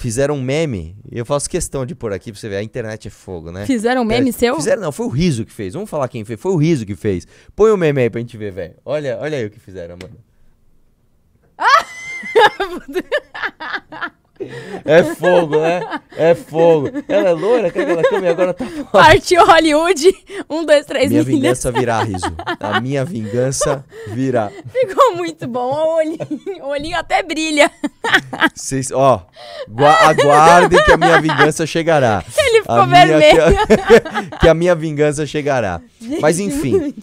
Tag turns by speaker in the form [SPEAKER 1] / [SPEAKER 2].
[SPEAKER 1] Fizeram um meme, eu faço questão de pôr aqui pra você ver, a internet é fogo, né? Fizeram um meme internet... seu? Fizeram, não, foi o Riso que fez. Vamos falar quem fez, foi o Riso que fez. Põe o um meme aí pra gente ver, velho. Olha, olha aí o que fizeram, mano. Ah!
[SPEAKER 2] É fogo, né? É fogo. Ela é loura, que ela cama e agora tá forte.
[SPEAKER 3] Partiu Hollywood,
[SPEAKER 4] um, dois, três, Minha vingança
[SPEAKER 3] virá riso. A minha vingança virá.
[SPEAKER 4] Ficou muito bom. O olhinho, o olhinho até brilha.
[SPEAKER 3] Vocês, ó, aguardem que a minha vingança chegará. Ele ficou a vermelho. que,
[SPEAKER 5] a, que a minha vingança chegará. Mas enfim,